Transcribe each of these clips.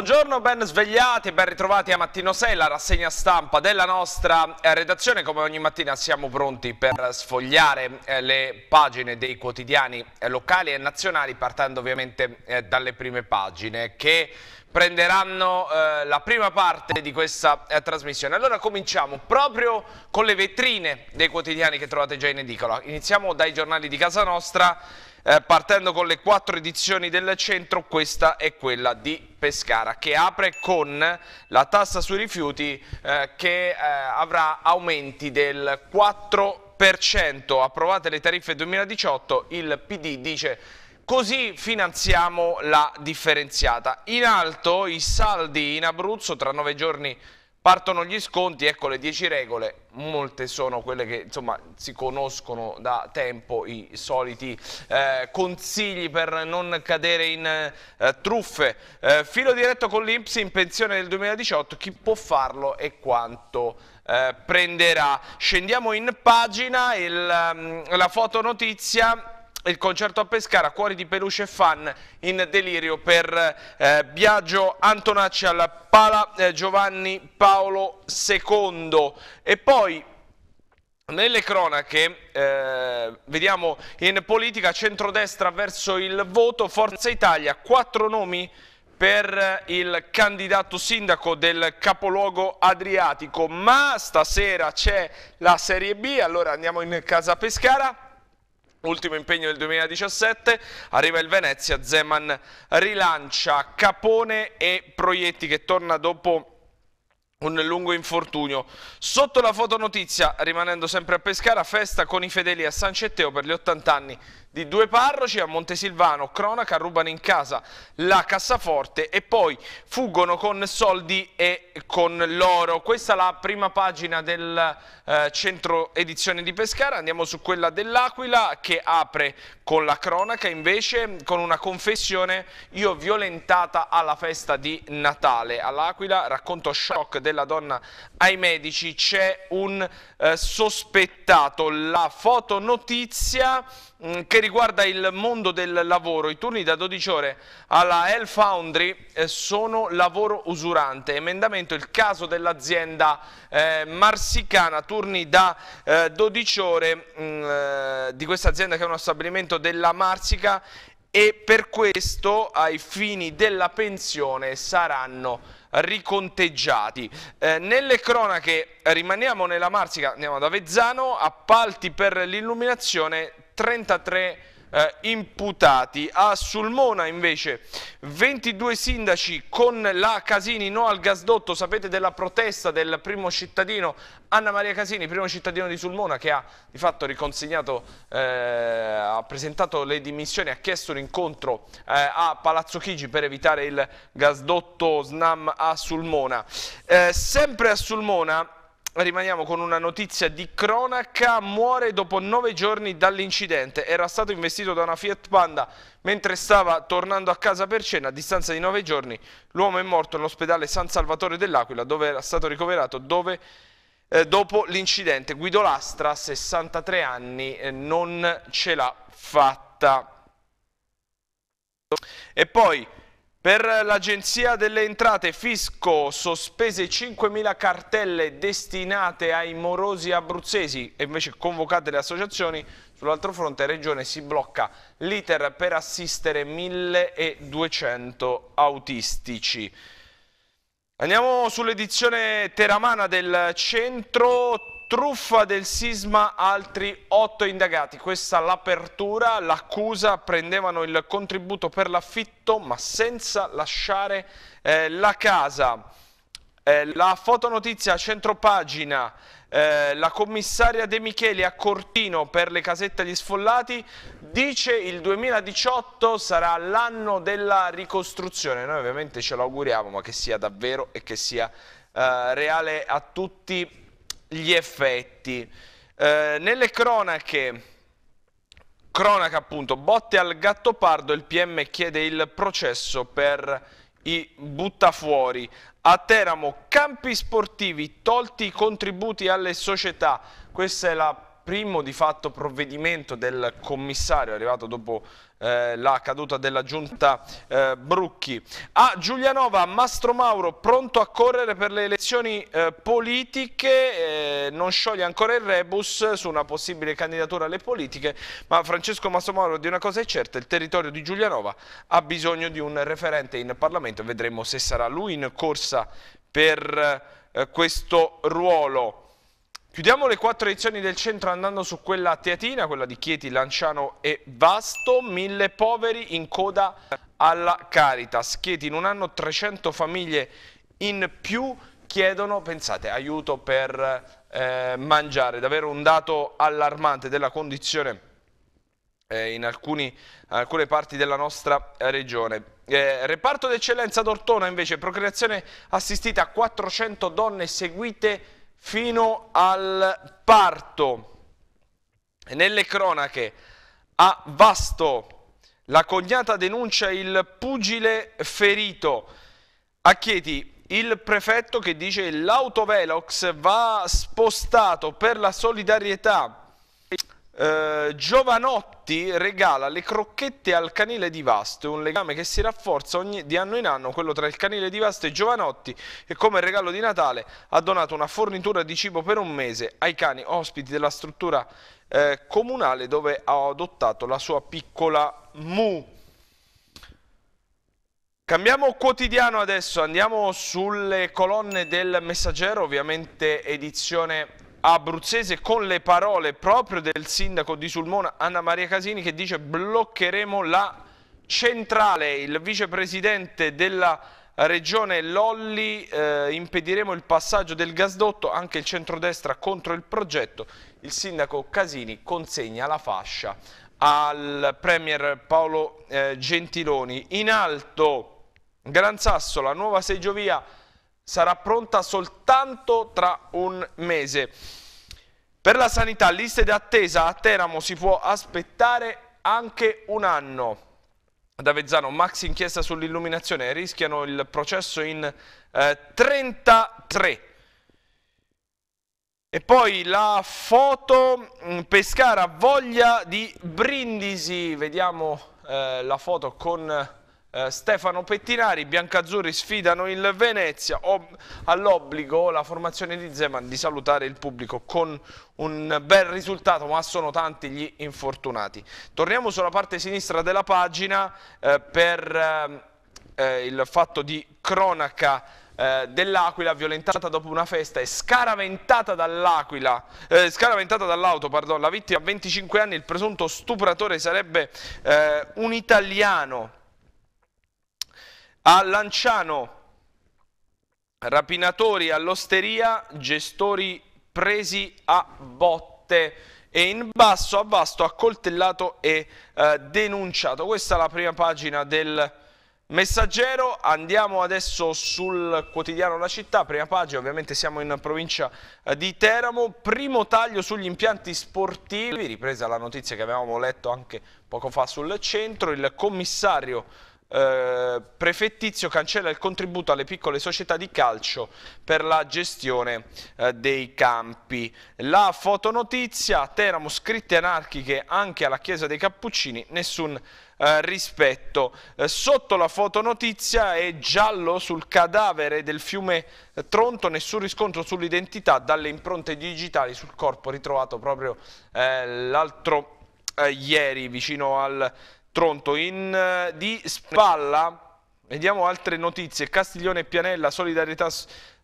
Buongiorno, ben svegliati, e ben ritrovati a Mattino 6, la rassegna stampa della nostra eh, redazione. Come ogni mattina siamo pronti per sfogliare eh, le pagine dei quotidiani eh, locali e nazionali, partendo ovviamente dalle prime pagine che prenderanno eh, la prima parte di questa eh, trasmissione. Allora cominciamo proprio con le vetrine dei quotidiani che trovate già in edicola. Iniziamo dai giornali di casa nostra eh, partendo con le quattro edizioni del centro, questa è quella di Pescara, che apre con la tassa sui rifiuti eh, che eh, avrà aumenti del 4%. Approvate le tariffe 2018, il PD dice Così finanziamo la differenziata. In alto i saldi in Abruzzo tra nove giorni Partono gli sconti, ecco le 10 regole, molte sono quelle che insomma, si conoscono da tempo, i soliti eh, consigli per non cadere in eh, truffe. Eh, filo diretto con l'Inps in pensione del 2018, chi può farlo e quanto eh, prenderà. Scendiamo in pagina, il, ehm, la fotonotizia il concerto a Pescara, Cuori di Peluche e Fan in delirio per eh, Biagio Antonacci alla Pala eh, Giovanni Paolo II e poi nelle cronache eh, vediamo in politica centrodestra verso il voto Forza Italia, quattro nomi per eh, il candidato sindaco del capoluogo adriatico ma stasera c'è la Serie B allora andiamo in casa Pescara Ultimo impegno del 2017, arriva il Venezia, Zeman rilancia Capone e Proietti che torna dopo un lungo infortunio. Sotto la fotonotizia, rimanendo sempre a Pescara, festa con i fedeli a San Cetteo per gli 80 anni di due parroci a Montesilvano, cronaca, rubano in casa la cassaforte e poi fuggono con soldi e con l'oro. Questa è la prima pagina del eh, centro edizione di Pescara, andiamo su quella dell'Aquila che apre con la cronaca invece con una confessione io violentata alla festa di Natale. All'Aquila racconto shock della donna ai medici, c'è un eh, sospettato, la fotonotizia mh, mm, che riguarda il mondo del lavoro, i turni da 12 ore alla L Foundry eh, sono lavoro usurante. Emendamento il caso dell'azienda eh, marsicana, turni da eh, 12 ore mh, mm, eh, di questa azienda che è uno stabilimento della Marsica e per questo ai fini della pensione saranno riconteggiati. Eh, nelle cronache rimaniamo nella Marsica, andiamo ad Avezzano, appalti per l'illuminazione 33 eh, imputati. A Sulmona invece 22 sindaci con la Casini, no al gasdotto, sapete della protesta del primo cittadino Anna Maria Casini, primo cittadino di Sulmona che ha di fatto riconsegnato, eh, ha presentato le dimissioni, ha chiesto un incontro eh, a Palazzo Chigi per evitare il gasdotto Snam a Sulmona. Eh, sempre a Sulmona Rimaniamo con una notizia di cronaca, muore dopo nove giorni dall'incidente, era stato investito da una Fiat Panda mentre stava tornando a casa per cena, a distanza di nove giorni l'uomo è morto nell'ospedale San Salvatore dell'Aquila dove era stato ricoverato dove, eh, dopo l'incidente. Guido Lastra, 63 anni, eh, non ce l'ha fatta. E poi per l'Agenzia delle Entrate Fisco sospese 5.000 cartelle destinate ai morosi abruzzesi e invece convocate le associazioni. Sull'altro fronte Regione si blocca l'iter per assistere 1.200 autistici. Andiamo sull'edizione teramana del centro, Truffa del sisma, altri otto indagati. Questa l'apertura, l'accusa, prendevano il contributo per l'affitto ma senza lasciare eh, la casa. Eh, la fotonotizia a centropagina, eh, la commissaria De Micheli a Cortino per le casette agli sfollati dice il 2018 sarà l'anno della ricostruzione. Noi ovviamente ce l'auguriamo ma che sia davvero e che sia eh, reale a tutti gli effetti. Eh, nelle cronache, cronaca appunto, botte al gatto pardo, il PM chiede il processo per i buttafuori. A Teramo, campi sportivi, tolti i contributi alle società. Questa è la primo di fatto provvedimento del commissario arrivato dopo eh, la caduta della giunta eh, Brucchi. A Giulianova, Mastro Mauro pronto a correre per le elezioni eh, politiche, eh, non scioglie ancora il rebus su una possibile candidatura alle politiche, ma Francesco Mastro Mauro di una cosa è certa, il territorio di Giulianova ha bisogno di un referente in Parlamento, vedremo se sarà lui in corsa per eh, questo ruolo. Chiudiamo le quattro edizioni del centro andando su quella teatina, quella di Chieti, Lanciano e Vasto, mille poveri in coda alla Caritas. Chieti in un anno 300 famiglie in più chiedono, pensate, aiuto per eh, mangiare, davvero un dato allarmante della condizione eh, in alcuni, alcune parti della nostra regione. Eh, reparto d'eccellenza d'Ortona invece, procreazione assistita a 400 donne seguite fino al parto. nelle cronache a Vasto la cognata denuncia il pugile ferito. A Chieti il prefetto che dice l'autovelox va spostato per la solidarietà eh, Giovanotti regala le crocchette al canile di Vasto, un legame che si rafforza ogni, di anno in anno, quello tra il canile di Vasto e Giovanotti, e come regalo di Natale ha donato una fornitura di cibo per un mese ai cani ospiti della struttura eh, comunale dove ha adottato la sua piccola Mu. Cambiamo quotidiano adesso, andiamo sulle colonne del Messaggero, ovviamente edizione abruzzese con le parole proprio del sindaco di Sulmona Anna Maria Casini che dice bloccheremo la centrale, il vicepresidente della regione Lolli eh, impediremo il passaggio del gasdotto, anche il centrodestra contro il progetto, il sindaco Casini consegna la fascia al premier Paolo eh, Gentiloni. In alto Gran Sasso, la nuova seggiovia sarà pronta soltanto tra un mese. Per la sanità, liste d'attesa a Teramo si può aspettare anche un anno. Ad Avezzano, max inchiesta sull'illuminazione, rischiano il processo in eh, 33. E poi la foto mm, Pescara voglia di Brindisi, vediamo eh, la foto con eh, Stefano Pettinari, Biancazzurri sfidano il Venezia, all'obbligo la formazione di Zeman di salutare il pubblico con un bel risultato ma sono tanti gli infortunati. Torniamo sulla parte sinistra della pagina eh, per eh, eh il fatto di cronaca eh, dell'Aquila violentata dopo una festa e scaraventata dall'Aquila eh, scaraventata dall'auto pardon, la vittima a 25 anni il presunto stupratore sarebbe eh, un italiano a Lanciano, rapinatori all'osteria, gestori presi a botte e in basso a basto accoltellato e eh, denunciato. Questa è la prima pagina del Messaggero, andiamo adesso sul quotidiano La Città, prima pagina, ovviamente siamo in provincia eh, di Teramo, primo taglio sugli impianti sportivi, ripresa la notizia che avevamo letto anche poco fa sul centro, il commissario eh, prefettizio cancella il contributo alle piccole società di calcio per la gestione eh, dei campi. La fotonotizia, Teramo scritte anarchiche anche alla chiesa dei Cappuccini, nessun eh, rispetto. Eh, sotto la fotonotizia è giallo sul cadavere del fiume eh, Tronto, nessun riscontro sull'identità dalle impronte digitali sul corpo ritrovato proprio l'altro ieri vicino al Tronto in, eh, di spalla. Vediamo altre notizie. Castiglione e Pianella, solidarietà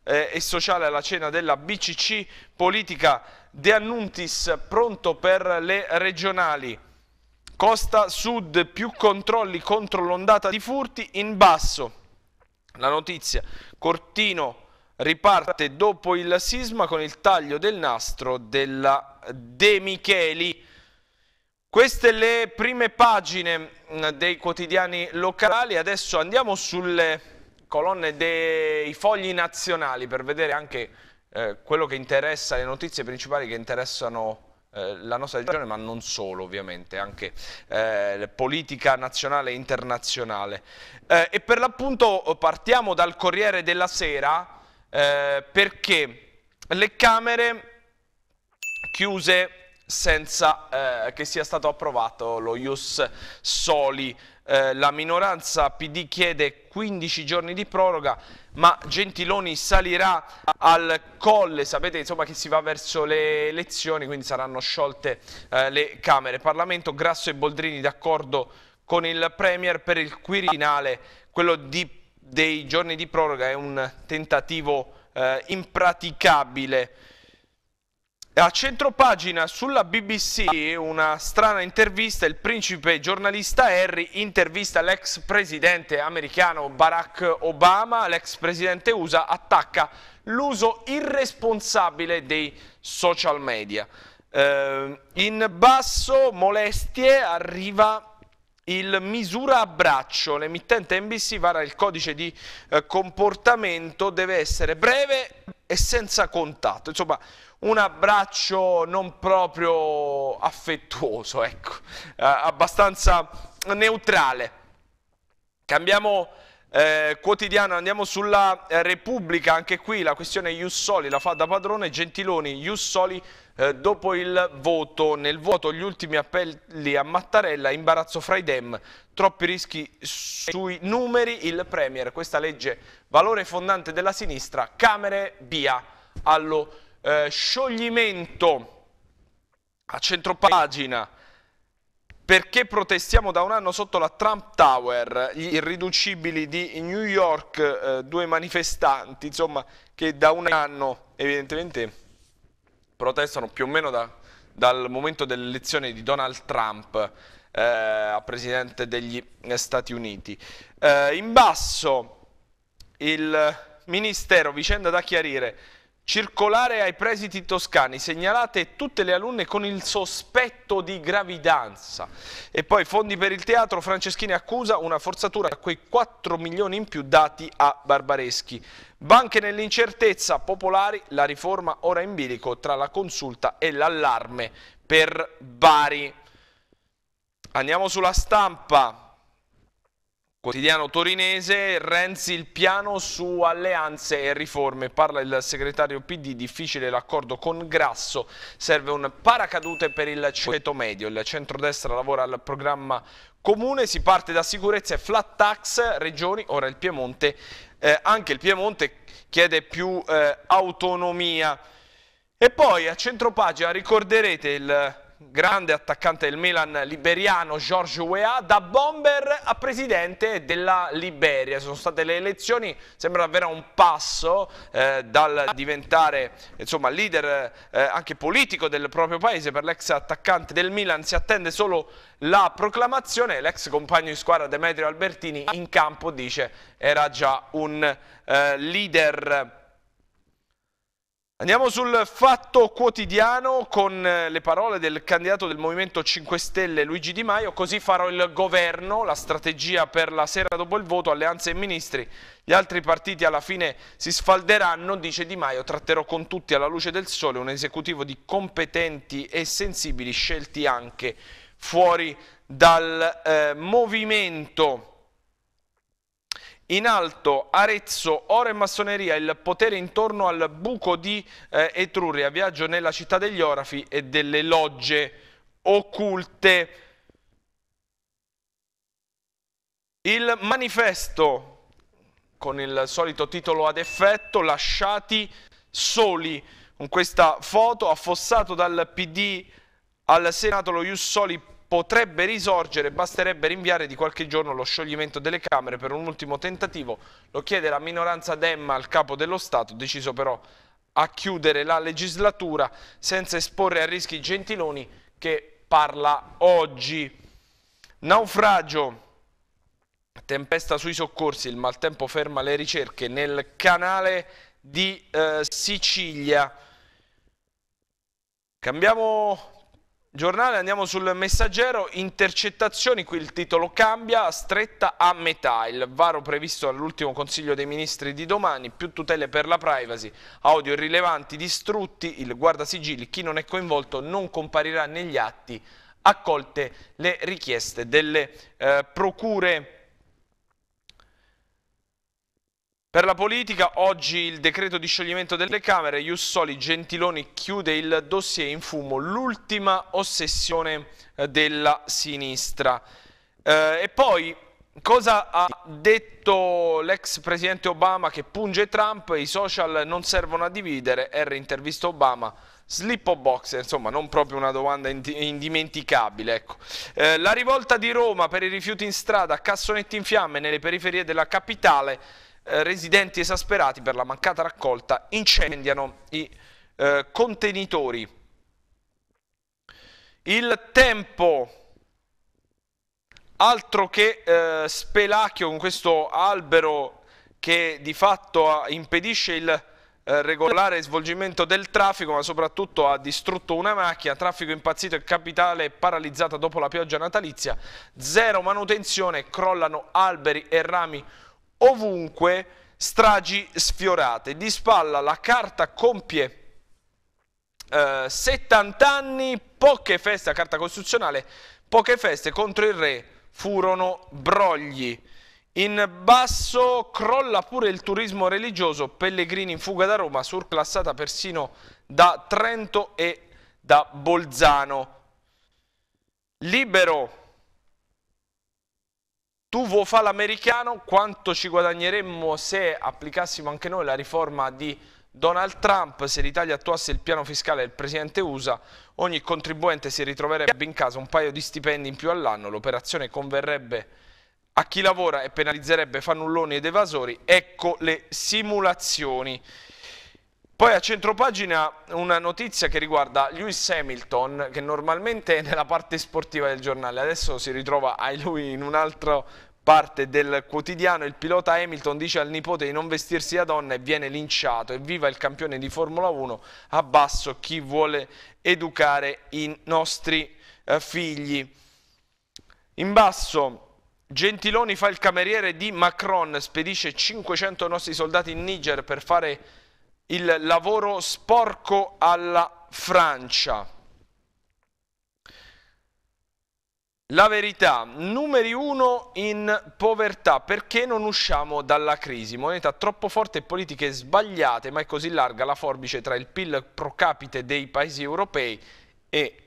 eh, e sociale alla cena della BCC, politica De Annuntis pronto per le regionali. Costa Sud più controlli contro l'ondata di furti in basso. La notizia, Cortino riparte dopo il sisma con il taglio del nastro della De Micheli. Queste le prime pagine mm, dei quotidiani locali, adesso andiamo sulle colonne dei fogli nazionali per vedere anche eh, quello che interessa, le notizie principali che interessano eh, la nostra regione, ma non solo ovviamente, anche eh, politica nazionale e internazionale. Eh, e per l'appunto oh, partiamo dal Corriere della Sera eh, perché le Camere chiuse senza eh, che sia stato approvato lo Ius Soli. Eh, la minoranza PD chiede 15 giorni di proroga, ma Gentiloni salirà al colle. Sapete insomma, che si va verso le elezioni, quindi saranno sciolte eh, le Camere. Parlamento, Grasso e Boldrini d'accordo con il Premier per il Quirinale. Quello di, dei giorni di proroga è un tentativo eh, impraticabile. A centro pagina sulla BBC una strana intervista, il principe giornalista Harry intervista l'ex presidente americano Barack Obama, l'ex presidente USA attacca l'uso irresponsabile dei social media. Eh, in basso molestie arriva il misura a braccio, l'emittente NBC vara il codice di eh, comportamento, deve essere breve e senza contatto, insomma un abbraccio non proprio affettuoso, ecco, eh, abbastanza neutrale. Cambiamo eh, quotidiano, andiamo sulla eh, Repubblica, anche qui la questione Jussoli la fa da padrone, Gentiloni, Jussoli eh, dopo il voto, nel voto gli ultimi appelli a Mattarella, imbarazzo fra i dem, troppi rischi sui numeri, il Premier, questa legge valore fondante della sinistra, Camere via allo eh, scioglimento a centropagina perché protestiamo da un anno sotto la Trump Tower, gli irriducibili di New York, eh, due manifestanti, insomma, che da un anno evidentemente protestano più o meno da, dal momento dell'elezione di Donald Trump eh, a presidente degli Stati Uniti. Eh, in basso il ministero, vicenda da chiarire, Circolare ai presidi toscani, segnalate tutte le alunne con il sospetto di gravidanza. E poi fondi per il teatro, Franceschini accusa una forzatura a quei 4 milioni in più dati a Barbareschi. Banche nell'incertezza, popolari, la riforma ora in bilico tra la consulta e l'allarme per Bari. Andiamo sulla stampa. Quotidiano torinese, Renzi il piano su alleanze e riforme. Parla il segretario PD, difficile l'accordo con Grasso, serve un paracadute per il ceto medio. Il centrodestra lavora al programma comune, si parte da sicurezza e flat tax, regioni, ora il Piemonte, eh, anche il Piemonte chiede più eh, autonomia. E poi a centropagina ricorderete il grande attaccante del Milan liberiano George Weah da bomber a presidente della Liberia. Sono state le elezioni, sembra davvero un passo eh, dal diventare insomma, leader eh, anche politico del proprio paese. Per l'ex attaccante del Milan si attende solo la proclamazione. L'ex compagno di squadra Demetrio Albertini in campo dice era già un eh, leader Andiamo sul fatto quotidiano con eh, le parole del candidato del Movimento 5 Stelle Luigi Di Maio, così farò il governo, la strategia per la sera dopo il voto, alleanze e ministri, gli altri partiti alla fine si sfalderanno, dice Di Maio, tratterò con tutti alla luce del sole un esecutivo di competenti e sensibili scelti anche fuori dal eh, movimento. In alto Arezzo, oro e massoneria, il potere intorno al buco di eh, Etrurria, viaggio nella città degli orafi e delle logge occulte. Il manifesto con il solito titolo ad effetto, lasciati soli, con questa foto affossato dal PD al Senato lo Jussoli potrebbe risorgere, basterebbe rinviare di qualche giorno lo scioglimento delle Camere per un ultimo tentativo, lo chiede la minoranza Demma al capo dello Stato, deciso però a chiudere la legislatura senza esporre a rischi Gentiloni che parla oggi. Naufragio, tempesta sui soccorsi, il maltempo ferma le ricerche nel canale di eh, Sicilia. Cambiamo giornale, andiamo sul messaggero, intercettazioni, qui il titolo cambia, stretta a metà, il varo previsto all'ultimo Consiglio dei Ministri di domani, più tutele per la privacy, audio irrilevanti distrutti, il guardasigilli, chi non è coinvolto non comparirà negli atti, accolte le richieste delle eh, procure Per la politica, oggi il decreto di scioglimento delle Camere, Jussoli Gentiloni chiude il dossier in fumo, l'ultima ossessione eh, della sinistra. Eh, e poi, cosa ha detto l'ex presidente Obama che punge Trump, i social non servono a dividere, R intervista Obama, Slippo box, insomma, non proprio una domanda indimenticabile. Ecco. Eh, la rivolta di Roma per i rifiuti in strada, cassonetti in fiamme nelle periferie della capitale, eh, residenti esasperati per la mancata raccolta incendiano i eh, contenitori. Il tempo, altro che eh, spelacchio con questo albero che di fatto ah, impedisce il eh, regolare svolgimento del traffico, ma soprattutto ha distrutto una macchina, traffico impazzito e capitale paralizzata dopo la pioggia natalizia, zero manutenzione, crollano alberi e rami ovunque stragi sfiorate. Di spalla la carta compie eh, 70 anni, poche feste, la carta costituzionale, poche feste contro il re furono brogli. In basso crolla pure il turismo religioso, pellegrini in fuga da Roma, surclassata persino da Trento e da Bolzano. Libero tu vuoi fare l'americano? Quanto ci guadagneremmo se applicassimo anche noi la riforma di Donald Trump? Se l'Italia attuasse il piano fiscale del presidente USA, ogni contribuente si ritroverebbe in casa un paio di stipendi in più all'anno. L'operazione converrebbe a chi lavora e penalizzerebbe fannulloni ed evasori. Ecco le simulazioni. Poi a centropagina una notizia che riguarda Lewis Hamilton, che normalmente è nella parte sportiva del giornale, adesso si ritrova ai lui in un altro parte del quotidiano, il pilota Hamilton dice al nipote di non vestirsi da donna e viene linciato. Evviva il campione di Formula 1, abbasso chi vuole educare i nostri eh, figli. In basso... Gentiloni fa il cameriere di Macron, spedisce 500 nostri soldati in Niger per fare il lavoro sporco alla Francia. La verità, numeri uno in povertà, perché non usciamo dalla crisi? Moneta troppo forte e politiche sbagliate, ma è così larga la forbice tra il PIL pro capite dei paesi europei e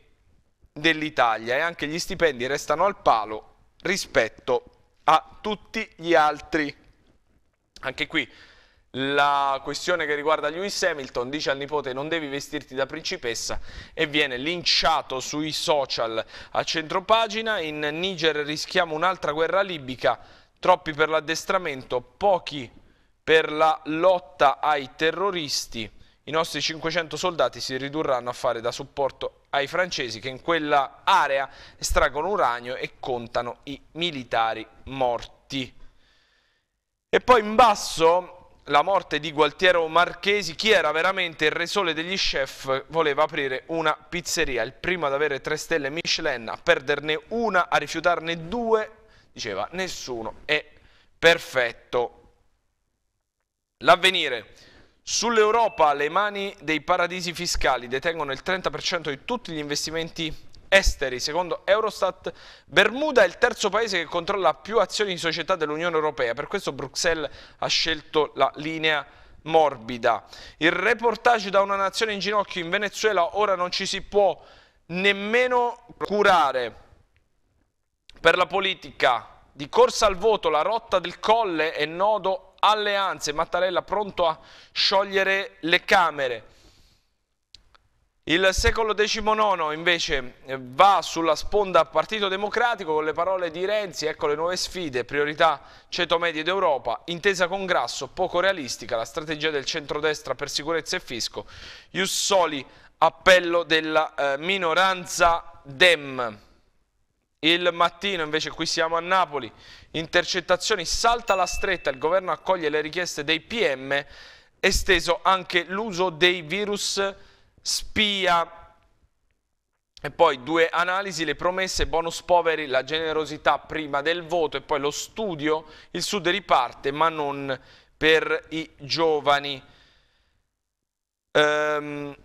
dell'Italia e anche gli stipendi restano al palo rispetto a tutti gli altri. Anche qui la questione che riguarda Lewis Hamilton dice al nipote non devi vestirti da principessa e viene linciato sui social a centropagina. In Niger rischiamo un'altra guerra libica, troppi per l'addestramento, pochi per la lotta ai terroristi. I nostri 500 soldati si ridurranno a fare da supporto ai francesi che in quella area estraggono uranio e contano i militari morti. E poi in basso la morte di Gualtiero Marchesi, chi era veramente il re sole degli chef, voleva aprire una pizzeria. Il primo ad avere tre stelle Michelin, a perderne una, a rifiutarne due, diceva nessuno è perfetto. L'avvenire. Sull'Europa le mani dei paradisi fiscali detengono il 30% di tutti gli investimenti esteri, secondo Eurostat, Bermuda è il terzo paese che controlla più azioni di società dell'Unione Europea, per questo Bruxelles ha scelto la linea morbida. Il reportage da una nazione in ginocchio in Venezuela ora non ci si può nemmeno curare. Per la politica di corsa al voto la rotta del colle e nodo alleanze, Mattarella pronto a sciogliere le Camere. Il secolo XIX invece eh, va sulla sponda Partito Democratico con le parole di Renzi, ecco le nuove sfide, priorità ceto medio d'Europa, intesa con Grasso, poco realistica, la strategia del centrodestra per sicurezza e fisco, Ius Soli, appello della eh, minoranza Dem. Il mattino invece qui siamo a Napoli, intercettazioni, salta la stretta, il governo accoglie le richieste dei PM, esteso anche l'uso dei virus spia. E poi due analisi, le promesse, bonus poveri, la generosità prima del voto e poi lo studio. Il Sud riparte, ma non per i giovani. Ehm,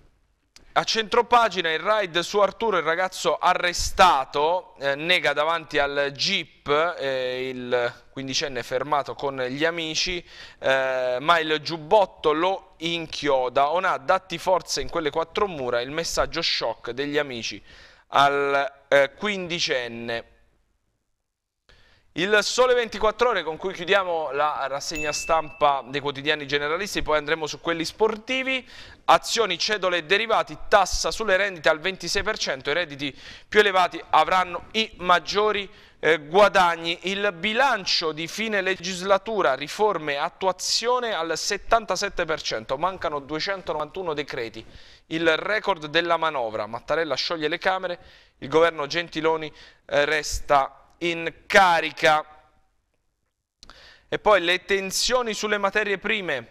a centropagina il raid su Arturo, il ragazzo arrestato, eh, nega davanti al jeep, eh, il quindicenne fermato con gli amici, eh, ma il giubbotto lo inchioda. ha datti forza in quelle quattro mura, il messaggio shock degli amici al eh, quindicenne. Il sole 24 ore con cui chiudiamo la rassegna stampa dei quotidiani generalisti, poi andremo su quelli sportivi, azioni, cedole e derivati, tassa sulle rendite al 26%, i redditi più elevati avranno i maggiori eh, guadagni. Il bilancio di fine legislatura, riforme, attuazione al 77%, mancano 291 decreti, il record della manovra, Mattarella scioglie le Camere, il governo Gentiloni eh, resta in carica. E poi le tensioni sulle materie prime.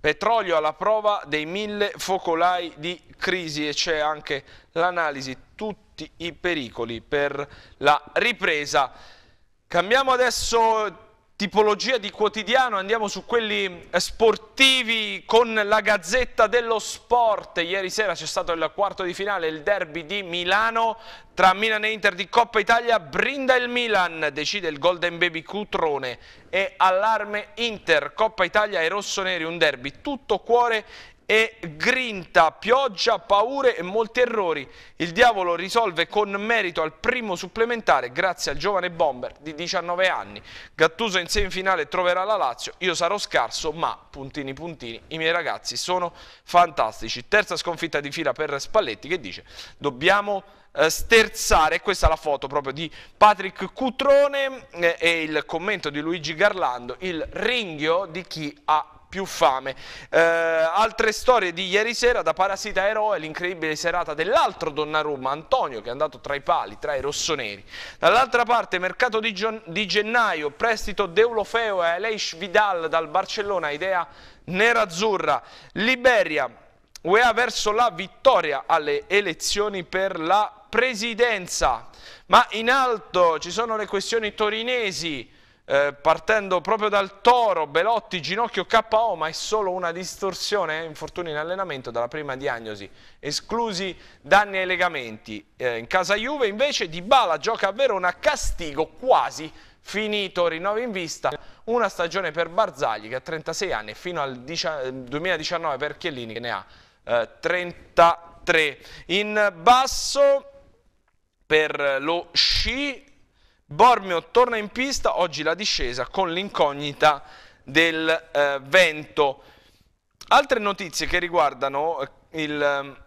Petrolio alla prova dei mille focolai di crisi e c'è anche l'analisi, tutti i pericoli per la ripresa. Cambiamo adesso tipologia di quotidiano, andiamo su quelli eh, sportivi con la Gazzetta dello Sport. Ieri sera c'è stato il quarto di finale, il derby di Milano tra Milan e Inter di Coppa Italia. Brinda il Milan, decide il Golden Baby Cutrone e allarme Inter, Coppa Italia e Rossoneri, un derby tutto cuore e grinta, pioggia, paure e molti errori. Il diavolo risolve con merito al primo supplementare grazie al giovane bomber di 19 anni. Gattuso in semifinale troverà la Lazio, io sarò scarso ma, puntini puntini, i miei ragazzi sono fantastici. Terza sconfitta di fila per Spalletti che dice dobbiamo eh, sterzare, questa è la foto proprio di Patrick Cutrone eh, e il commento di Luigi Garlando, il ringhio di chi ha più fame. Eh, altre storie di ieri sera da Parasita Eroe, l'incredibile serata dell'altro Donnarumma, Antonio, che è andato tra i pali, tra i rossoneri. Dall'altra parte, mercato di, di gennaio, prestito Deulofeo e Aleix Vidal dal Barcellona, idea nerazzurra. Liberia. UEA verso la vittoria alle elezioni per la presidenza. Ma in alto ci sono le questioni torinesi. Eh, partendo proprio dal toro, Belotti, ginocchio KO, ma è solo una distorsione, eh, infortuni in allenamento dalla prima diagnosi, esclusi danni ai legamenti. Eh, in casa Juve invece Di Bala gioca a Verona, castigo quasi finito, rinnovo in vista, una stagione per Barzagli che ha 36 anni fino al 2019 eh, per Chiellini che ne ha eh, 33. In basso per lo sci Bormio torna in pista, oggi la discesa con l'incognita del eh, vento. Altre notizie che riguardano eh, il,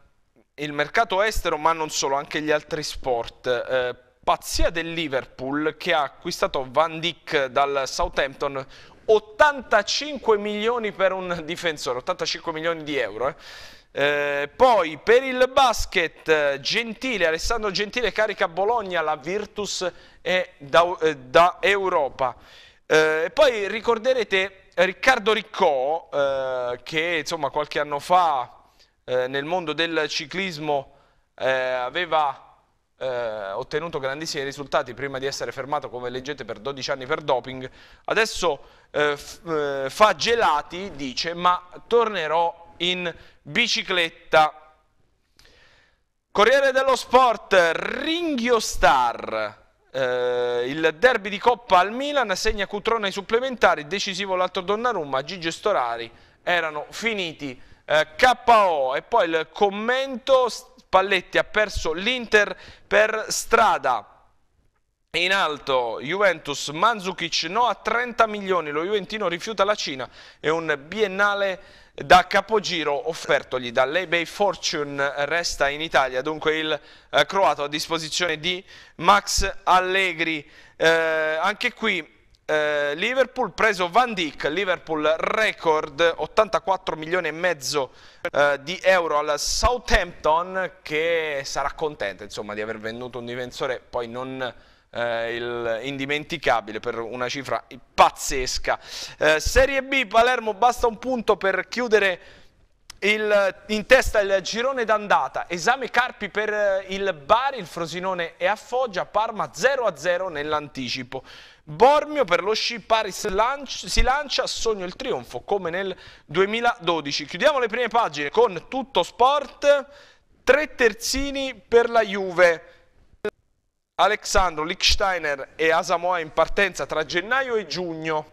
il, mercato estero, ma non solo, anche gli altri sport. Eh, pazzia del Liverpool che ha acquistato Van Dyck dal Southampton 85 milioni per un difensore, 85 milioni di euro. Eh. Eh, poi per il basket Gentile, Alessandro Gentile carica Bologna, la Virtus è da, eh, da Europa. Eh, poi ricorderete Riccardo Riccò eh, che insomma qualche anno fa eh, nel mondo del ciclismo eh, aveva ottenuto grandissimi risultati prima di essere fermato come leggete per 12 anni per doping adesso fa gelati dice ma tornerò in bicicletta. Corriere dello Sport, Ringhio Star. Eh, il derby di Coppa al Milan segna Cutrone ai supplementari, decisivo l'altro Donnarumma, Gigi Storari erano finiti eh, KO e poi il commento Spalletti ha perso l'Inter per strada. In alto Juventus Manzukic no a 30 milioni, lo Juventino rifiuta la Cina e un biennale da capogiro offertogli dall'eBay Fortune resta in Italia dunque il eh, croato a disposizione di Max Allegri eh, anche qui eh, Liverpool preso Van Dijk Liverpool record 84 milioni e mezzo eh, di euro al Southampton che sarà contento insomma, di aver venduto un difensore poi non eh, il indimenticabile per una cifra pazzesca. Eh, Serie B, Palermo basta un punto per chiudere il, in testa il girone d'andata, esame Carpi per eh, il Bari, il Frosinone e Foggia, Parma 0-0 nell'anticipo. Bormio per lo sci Paris lancio, si lancia, sogno il trionfo come nel 2012. Chiudiamo le prime pagine con tutto sport, tre terzini per la Juve. Alexandro Lichsteiner e Asamoa in partenza tra gennaio e giugno.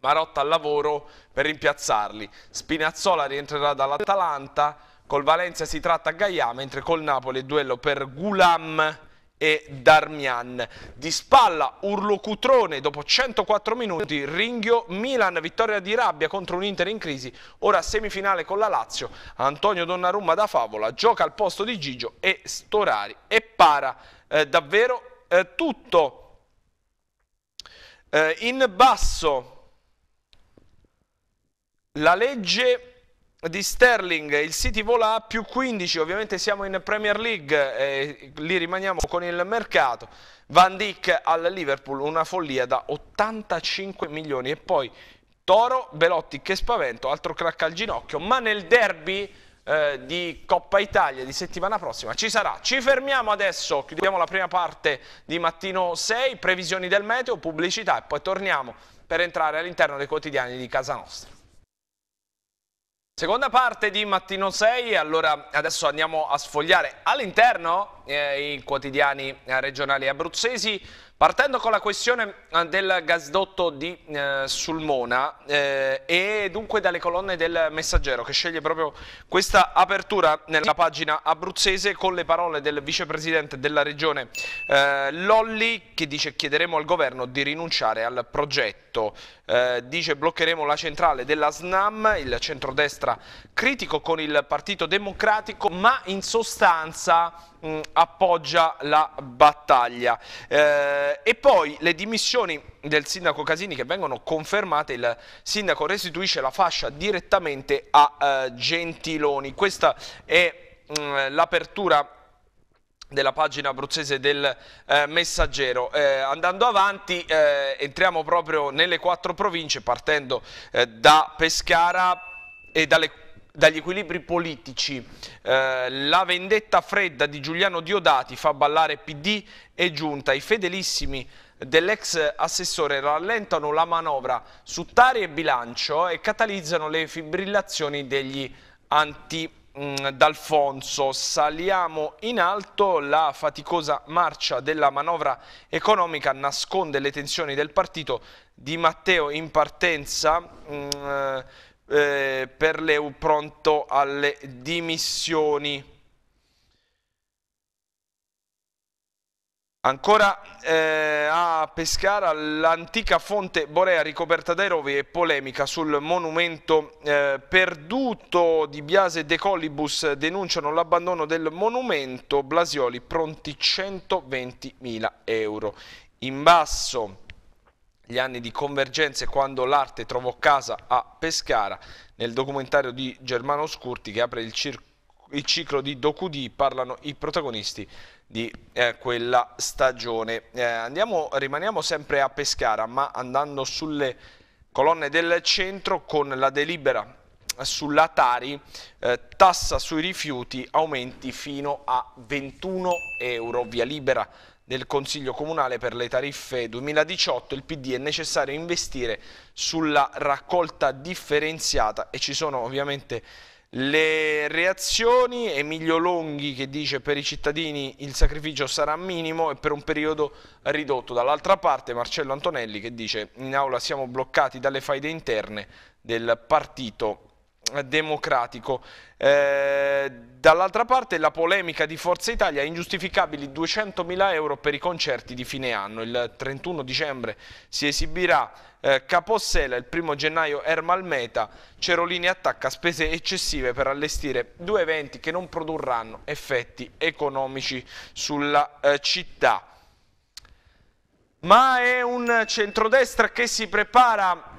Marotta al lavoro per rimpiazzarli. Spinazzola rientrerà dall'Atalanta, col Valencia si tratta Gaia, mentre col Napoli è duello per Gulam e Darmian. Di spalla Urlo Cutrone dopo 104 minuti, Ringhio Milan, vittoria di rabbia contro un Inter in crisi, ora semifinale con la Lazio, Antonio Donnarumma da favola, gioca al posto di Gigio e Storari e para eh, davvero eh, tutto. Eh, in basso la legge di Sterling, il City vola a più 15, ovviamente siamo in Premier League, eh, lì rimaniamo con il mercato. Van Dijk al Liverpool, una follia da 85 milioni e poi Toro, Belotti che spavento, altro crack al ginocchio, ma nel derby eh, di Coppa Italia di settimana prossima ci sarà. Ci fermiamo adesso, chiudiamo la prima parte di mattino 6, previsioni del meteo, pubblicità e poi torniamo per entrare all'interno dei quotidiani di casa nostra. Seconda parte di Mattino 6, allora adesso andiamo a sfogliare all'interno eh, i quotidiani eh, regionali abruzzesi, Partendo con la questione eh, del gasdotto di eh, Sulmona eh, e dunque dalle colonne del messaggero che sceglie proprio questa apertura nella pagina abruzzese con le parole del vicepresidente della regione eh, Lolli che dice chiederemo al governo di rinunciare al progetto, eh, dice bloccheremo la centrale della SNAM, il centrodestra critico con il Partito Democratico ma in sostanza mh, mm, appoggia la battaglia. Eh, e poi le dimissioni del sindaco Casini che vengono confermate, il sindaco restituisce la fascia direttamente a eh, Gentiloni. Questa è mm, l'apertura della pagina abruzzese del eh, Messaggero. Eh, andando avanti eh, entriamo proprio nelle quattro province partendo eh, da Pescara e dalle dagli equilibri politici. Eh, la vendetta fredda di Giuliano Diodati fa ballare PD e Giunta. I fedelissimi dell'ex assessore rallentano la manovra su tari e bilancio e catalizzano le fibrillazioni degli anti mm, D'Alfonso. Saliamo in alto, la faticosa marcia della manovra economica nasconde le tensioni del partito di Matteo in partenza. Mm, eh, eh, per l'EU pronto alle dimissioni. Ancora eh, a Pescara l'antica fonte Borea ricoperta dai rovi e polemica sul monumento eh, perduto di Biase De Collibus denunciano l'abbandono del monumento Blasioli pronti 120.000 euro. In basso gli anni di convergenze quando l'arte trovò casa a Pescara, nel documentario di Germano Scurti che apre il, il ciclo di DocuD parlano i protagonisti di eh, quella stagione. Eh, andiamo, rimaniamo sempre a Pescara ma andando sulle colonne del centro con la delibera sulla Tari, eh, tassa sui rifiuti aumenti fino a 21 euro, via libera del Consiglio Comunale per le tariffe 2018 il PD è necessario investire sulla raccolta differenziata e ci sono ovviamente le reazioni, Emilio Longhi che dice per i cittadini il sacrificio sarà minimo e per un periodo ridotto, dall'altra parte Marcello Antonelli che dice in aula siamo bloccati dalle faide interne del partito democratico. Eh, dall'altra parte la polemica di Forza Italia, ingiustificabili 200.000 euro per i concerti di fine anno. Il 31 dicembre si esibirà eh, Capossela, il 1 gennaio Ermal Meta, Cerolini attacca spese eccessive per allestire due eventi che non produrranno effetti economici sulla eh, città. Ma è un centrodestra che si prepara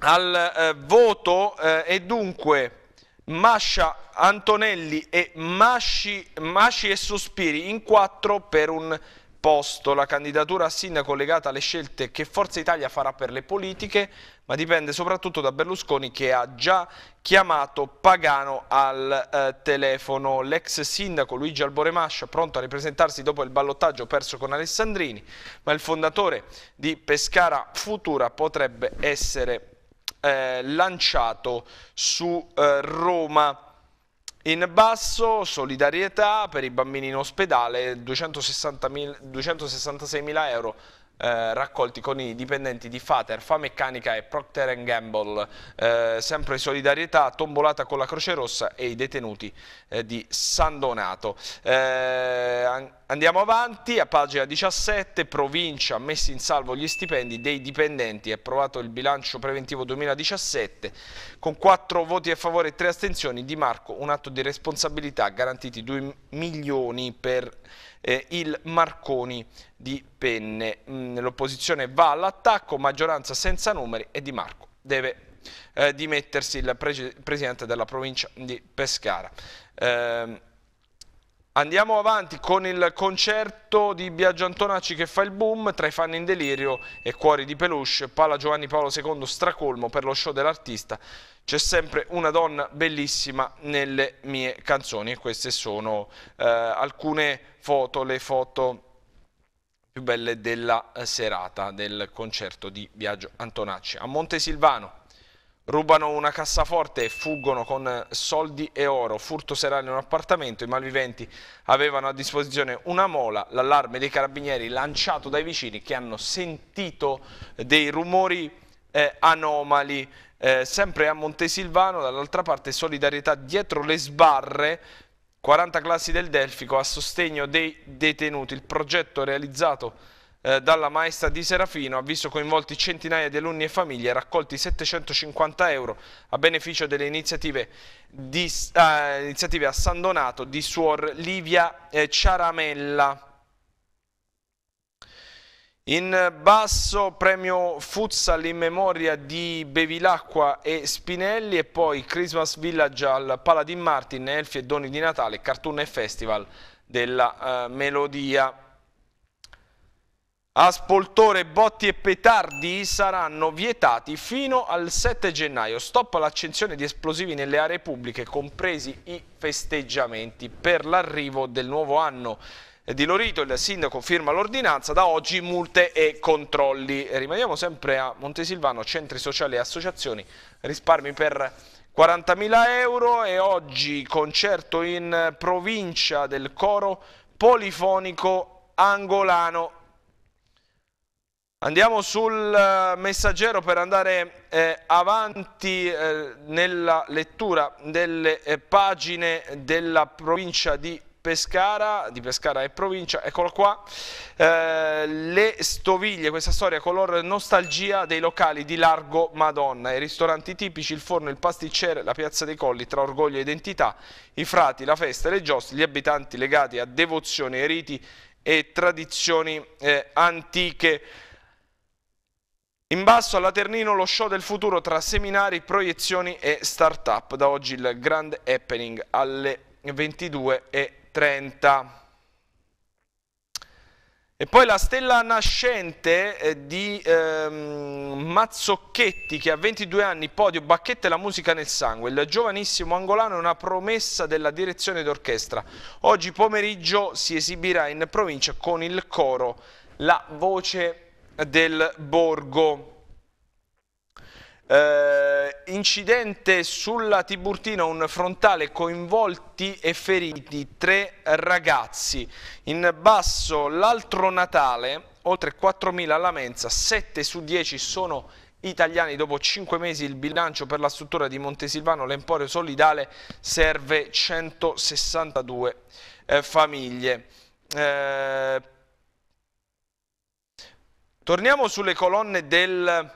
al eh, voto eh, e dunque Mascia, Antonelli e Masci, Masci e Sospiri in quattro per un posto. La candidatura a sindaco legata alle scelte che Forza Italia farà per le politiche, ma dipende soprattutto da Berlusconi che ha già chiamato Pagano al eh, telefono. L'ex sindaco Luigi Albore Mascia, pronto a ripresentarsi dopo il ballottaggio perso con Alessandrini, ma il fondatore di Pescara Futura potrebbe essere eh, lanciato su eh, Roma. In basso, solidarietà per i bambini in ospedale, 266.000 euro eh, raccolti con i dipendenti di Fater, Fa Meccanica e Procter Gamble, eh, sempre solidarietà, tombolata con la Croce Rossa e i detenuti eh, di San Donato. Eh, andiamo avanti, a pagina 17, provincia messi in salvo gli stipendi dei dipendenti, approvato il bilancio preventivo 2017, con 4 voti a favore e 3 astensioni, Di Marco un atto di responsabilità, garantiti 2 milioni per eh, il Marconi di Penne. Mm, L'opposizione va all'attacco, maggioranza senza numeri e Di Marco deve eh, dimettersi il pre presidente della provincia di Pescara. Eh, Andiamo avanti con il concerto di Biagio Antonacci che fa il boom tra i fan in delirio e cuori di peluche, pala Giovanni Paolo II stracolmo per lo show dell'artista. C'è sempre una donna bellissima nelle mie canzoni e queste sono eh, alcune foto, le foto più belle della eh, serata del concerto di Biagio Antonacci a Montesilvano rubano una cassaforte e fuggono con soldi e oro, furto serale in un appartamento, i malviventi avevano a disposizione una mola, l'allarme dei carabinieri lanciato dai vicini che hanno sentito dei rumori eh, anomali, eh, sempre a Montesilvano, dall'altra parte solidarietà dietro le sbarre, 40 classi del Delfico a sostegno dei detenuti, il progetto realizzato eh, dalla maestra di Serafino ha visto coinvolti centinaia di alunni e famiglie raccolti 750 euro a beneficio delle iniziative, di, eh, iniziative a San Donato di Suor Livia eh, Ciaramella. In basso premio Futsal in memoria di Bevilacqua e Spinelli e poi Christmas Village al Paladin Martin, Elfi e Doni di Natale, Cartoon e Festival della eh, Melodia a spoltore, botti e petardi saranno vietati fino al 7 gennaio. Stop all'accensione di esplosivi nelle aree pubbliche, compresi i festeggiamenti per l'arrivo del nuovo anno di Lorito. Il sindaco firma l'ordinanza, da oggi multe e controlli. Rimaniamo sempre a Montesilvano, centri sociali e associazioni, risparmi per 40.000 euro e oggi concerto in provincia del coro polifonico angolano Andiamo sul eh, messaggero per andare eh, avanti eh, nella lettura delle eh, pagine della provincia di Pescara, di Pescara e provincia, eccolo qua, eh, le stoviglie, questa storia color nostalgia dei locali di Largo Madonna, i ristoranti tipici, il forno, il pasticcere, la piazza dei colli tra orgoglio e identità, i frati, la festa, le giostre, gli abitanti legati a devozione, riti e tradizioni eh, antiche. In basso a Laternino lo show del futuro tra seminari, proiezioni e start-up. Da oggi il grand happening alle 22.30. E poi la stella nascente eh, di ehm, Mazzocchetti che a 22 anni podio bacchette e la musica nel sangue. Il giovanissimo angolano è una promessa della direzione d'orchestra. Oggi pomeriggio si esibirà in provincia con il coro La Voce del Borgo. Eh, incidente sulla Tiburtina, un frontale coinvolti e feriti tre ragazzi. In basso l'altro Natale, oltre 4.000 alla mensa, 7 su 10 sono italiani. Dopo 5 mesi il bilancio per la struttura di Montesilvano, l'Emporio Solidale, serve 162 eh, famiglie. Eh, Torniamo sulle colonne del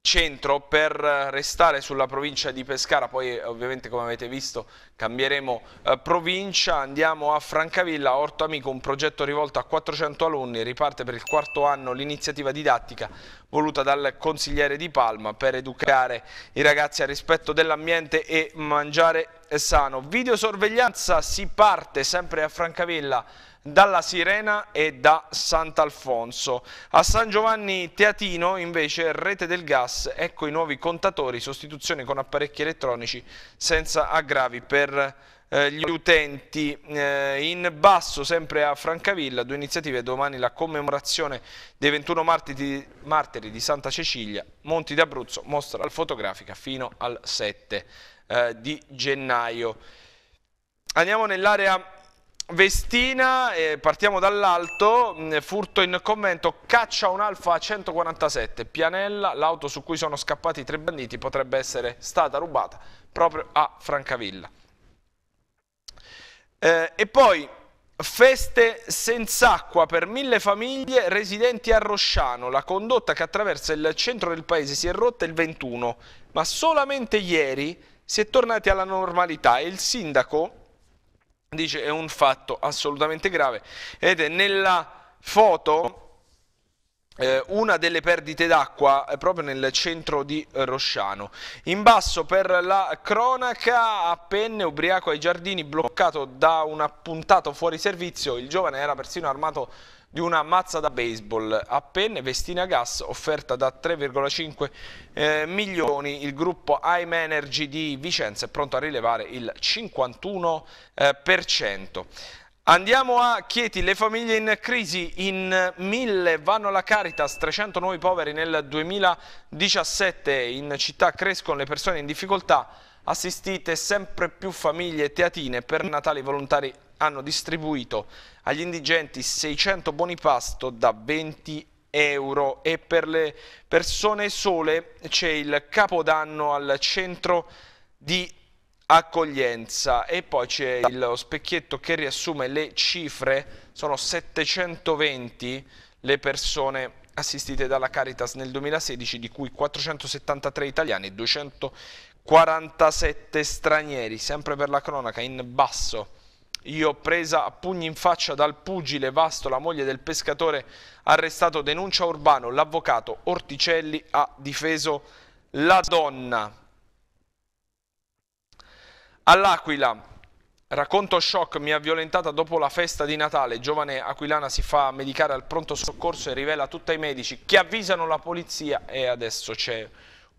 centro per restare sulla provincia di Pescara, poi eh, ovviamente come avete visto cambieremo eh, provincia, andiamo a Francavilla, Orto Amico, un progetto rivolto a 400 alunni, riparte per il quarto anno l'iniziativa didattica voluta dal consigliere di Palma per educare i ragazzi al rispetto dell'ambiente e mangiare sano. Videosorveglianza si parte sempre a Francavilla dalla Sirena e da Sant'Alfonso. A San Giovanni Teatino invece rete del gas, ecco i nuovi contatori, sostituzione con apparecchi elettronici senza aggravi per eh, gli utenti. Eh, in basso, sempre a Francavilla, due iniziative, domani la commemorazione dei 21 martiri, martiri di Santa Cecilia, Monti d'Abruzzo, mostra la fotografica fino al 7 eh, di gennaio. Andiamo nell'area Vestina, eh, partiamo dall'alto, mm, furto in convento, caccia un alfa 147, Pianella, l'auto su cui sono scappati i tre banditi potrebbe essere stata rubata proprio a Francavilla. Eh, e poi feste senza acqua per mille famiglie residenti a Rosciano, la condotta che attraversa il centro del paese si è rotta il 21, ma solamente ieri si è tornati alla normalità e il sindaco dice è un fatto assolutamente grave. Vedete, nella foto eh, una delle perdite d'acqua è proprio nel centro di eh, Rosciano. In basso per la cronaca, a penne, ubriaco ai giardini, bloccato da un appuntato fuori servizio, il giovane era persino armato di una mazza da baseball a penne a gas offerta da 3,5 eh, milioni. Il gruppo AIM Energy di Vicenza è pronto a rilevare il 51%. Eh, Andiamo a Chieti, le famiglie in crisi in mille vanno alla Caritas, 300 nuovi poveri nel 2017, in città crescono le persone in difficoltà, assistite sempre più famiglie teatine per Natali volontari hanno distribuito agli indigenti 600 buoni pasto da 20 euro e per le persone sole c'è il capodanno al centro di accoglienza e poi c'è lo specchietto che riassume le cifre, sono 720 le persone assistite dalla Caritas nel 2016 di cui 473 italiani e 247 stranieri, sempre per la cronaca in basso io, presa a pugni in faccia dal pugile Vasto, la moglie del pescatore, arrestato denuncia Urbano, l'avvocato Orticelli ha difeso la donna. All'Aquila, racconto shock, mi ha violentata dopo la festa di Natale, giovane aquilana si fa medicare al pronto soccorso e rivela tutto ai medici che avvisano la polizia e adesso c'è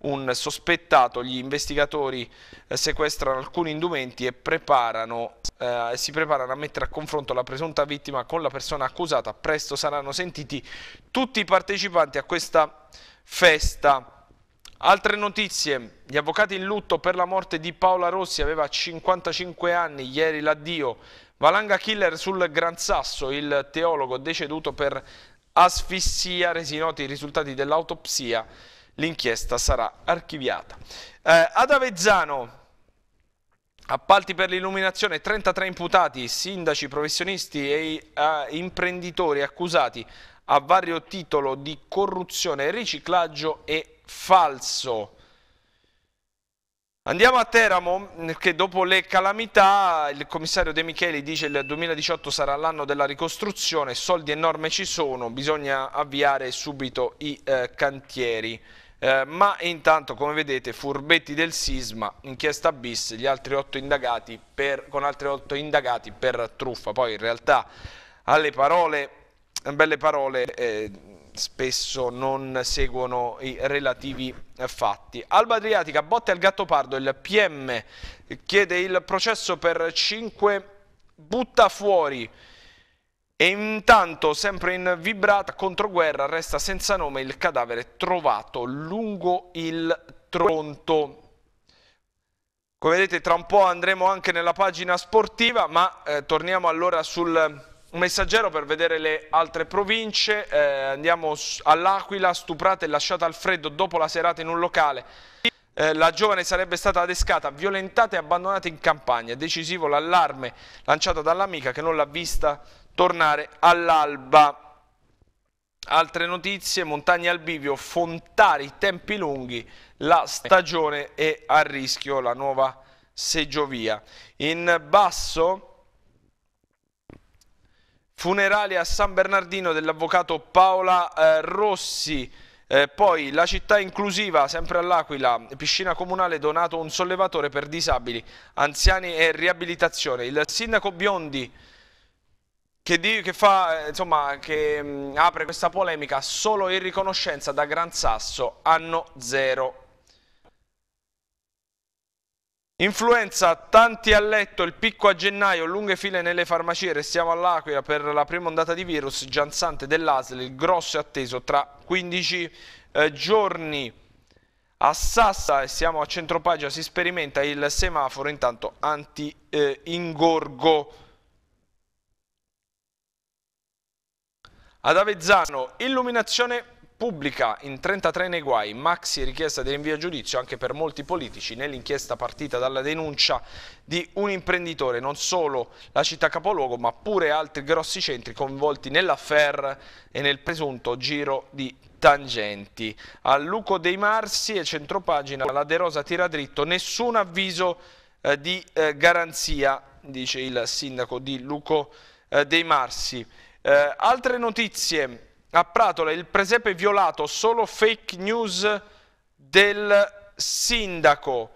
un sospettato, gli investigatori eh, sequestrano alcuni indumenti e preparano, eh, si preparano a mettere a confronto la presunta vittima con la persona accusata. Presto saranno sentiti tutti i partecipanti a questa festa. Altre notizie, gli avvocati in lutto per la morte di Paola Rossi, aveva 55 anni, ieri l'addio. Valanga killer sul Gran Sasso, il teologo deceduto per asfissia, resi noti i risultati dell'autopsia l'inchiesta sarà archiviata. Eh, ad Avezzano, appalti per l'illuminazione, 33 imputati, sindaci, professionisti e eh, imprenditori accusati a vario titolo di corruzione, riciclaggio e falso. Andiamo a Teramo, che dopo le calamità il commissario De Micheli dice che il 2018 sarà l'anno della ricostruzione, soldi e norme ci sono, bisogna avviare subito i eh, cantieri. Eh, ma intanto come vedete furbetti del sisma, inchiesta bis, gli altri otto indagati per, con altri otto indagati per truffa, poi in realtà alle parole, belle parole eh, spesso non seguono i relativi eh, fatti. Alba Adriatica, botte al gatto pardo, il PM chiede il processo per 5 fuori. E intanto, sempre in vibrata controguerra, resta senza nome il cadavere trovato lungo il Tronto. Come vedete tra un po' andremo anche nella pagina sportiva, ma eh, torniamo allora sul messaggero per vedere le altre province. Eh, andiamo all'Aquila, stuprata e lasciata al freddo dopo la serata in un locale. Eh, la giovane sarebbe stata adescata, violentata e abbandonata in campagna. Decisivo l'allarme lanciato dall'amica che non l'ha vista tornare all'alba. Altre notizie, Montagne al bivio, Fontari, tempi lunghi, la stagione è a rischio, la nuova seggiovia. In basso, funerali a San Bernardino dell'avvocato Paola eh, Rossi, eh, poi la città inclusiva, sempre all'Aquila, piscina comunale donato un sollevatore per disabili, anziani e riabilitazione. Il sindaco Biondi che, di, che, fa, insomma, che mh, mm, apre questa polemica solo in riconoscenza da Gran Sasso, anno zero. Influenza, tanti a letto, il picco a gennaio, lunghe file nelle farmacie, restiamo all'Aquila per la prima ondata di virus, Giansante dell'Asl, il grosso è atteso tra 15 eh, giorni. A Sassa, e siamo a centropagia, si sperimenta il semaforo intanto anti-ingorgo. Eh, Ad Avezzano, illuminazione pubblica in 33 nei guai, maxi richiesta di rinvio a giudizio anche per molti politici nell'inchiesta partita dalla denuncia di un imprenditore, non solo la città capoluogo ma pure altri grossi centri coinvolti nell'affair e nel presunto giro di tangenti. A Luco dei Marsi e centropagina la De Rosa tira dritto, nessun avviso eh, di eh, garanzia, dice il sindaco di Luco eh, dei Marsi. Eh, altre notizie. A Pratola il presepe violato, solo fake news del sindaco.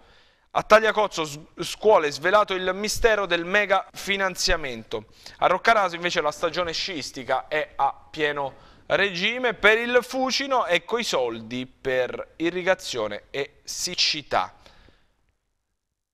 A Tagliacozzo scuole svelato il mistero del mega finanziamento. A Roccaraso invece la stagione sciistica è a pieno regime per il Fucino e coi soldi per irrigazione e siccità.